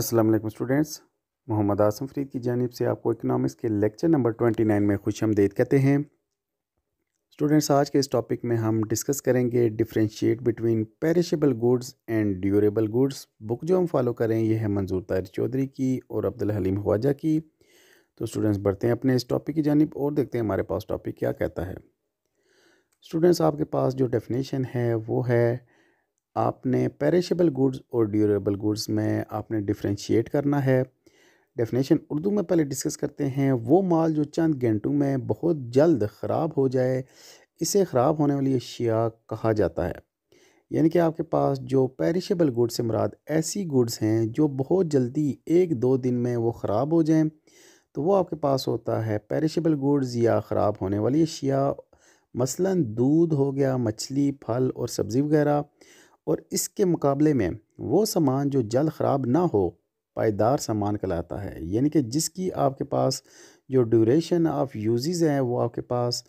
अस्सलाम वालेकुम स्टूडेंट्स मोहम्मद आसम फरीद की जानब से आपको इकनॉमिक्स के लेक्चर नंबर ट्वेंटी नाइन में खुश आमदेद कहते हैं स्टूडेंट्स आज के इस टॉपिक में हम डिस्कस करेंगे differentiate between perishable goods and durable goods book जो हम फॉलो करें यह है मंजूर तार चौधरी की और अब्दुल हलीम ख्वाजा की तो स्टूडेंट्स बढ़ते हैं अपने इस टॉपिक की जानब और देखते हैं हमारे पास टॉपिक क्या कहता है स्टूडेंट्स आपके पास जो डेफिनेशन है वो है आपने पेरिशेबल गुड्स और ड्यूरेबल गुड्स में आपने डिफ्रेंशिएट करना है डेफिनेशन उर्दू में पहले डिस्कस करते हैं वो माल जो चंद घंटों में बहुत जल्द ख़राब हो जाए इसे ख़राब होने वाली अशिया कहा जाता है यानी कि आपके पास जो पेरिशेबल गुड्स से मुराद ऐसी गुड्स हैं जो बहुत जल्दी एक दो दिन में वो ख़राब हो जाएं तो वो आपके पास होता है पेरिशेबल गुड्स या ख़राब होने वाली अशिया मसलन दूध हो गया मछली फल और सब्ज़ी वगैरह और इसके मुकाबले में वो सामान जो जल ख़राब ना हो पायदार सामान कहलाता है यानी कि जिसकी आपके पास जो ड्यूरेशन ऑफ यूजेज़ हैं वो आपके पास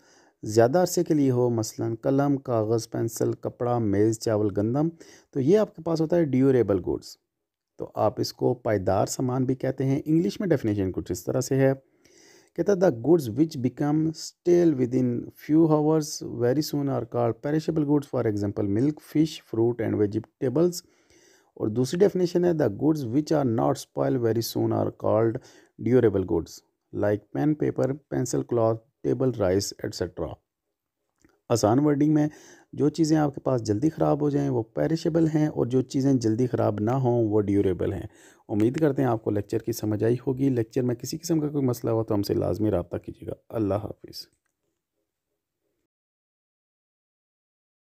ज़्यादा अरसे के लिए हो मसलन कलम कागज़ पेंसिल कपड़ा मेज़ चावल गंदम तो ये आपके पास होता है ड्यूरेबल गुड्स तो आप इसको पायदार सामान भी कहते हैं इंग्लिश में डेफिनेशन कुछ इस तरह से है कहता the goods which become stale within few hours very soon are called perishable goods for example milk fish fruit and vegetables और दूसरी डेफिनेशन है the goods which are not spoil very soon are called durable goods like pen paper pencil cloth table rice etcetera आसान wording में जो चीज़ें आपके पास जल्दी ख़राब हो जाएं वो पेरिशेबल हैं और जो चीज़ें जल्दी ख़राब ना हों वो ड्यूरेबल हैं उम्मीद करते हैं आपको लेक्चर की समझ आई होगी लेक्चर में किसी किस्म का कोई मसला हो तो हमसे लाजमी रबता कीजिएगा अल्लाह हाफिज़